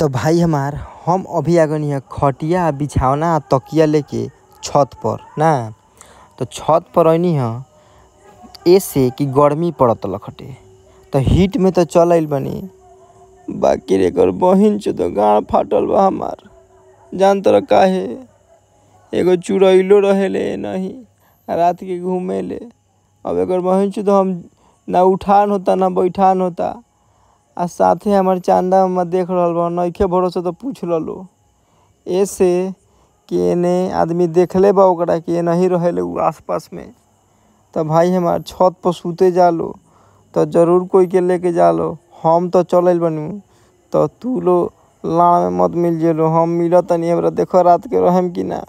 तो भाई हमार हम अभी आ गई है खटिया बिछावना तकिया लेके छत पर ना तो छत पर अनी है ऐसे कि गर्मी पड़त लखटे तो हीट में तो चल बनी बाकी एक बहिन छो तो गाँव फाटल बा हमार जान तर काहे एगो चुड़ैलो रहेले नहीं रात के घूमे ले अब एक बहन छो तो हम ना उठान होता ना बैठान होता आ साथ ही हमार चांदा मामा देख रहा बा नइखे भरोसा तो पूछ लो ऐसे कि ने आदमी देखले बा कि नहीं रह आसपास में तो भाई हमार छत पर जा लो तो जरूर कोई के लेके जा लो हम तो चल बनू तो तू लो लाड़ में मत मिल जेलो हम मिलत तनी हमारा देखो रात के रहम कि ना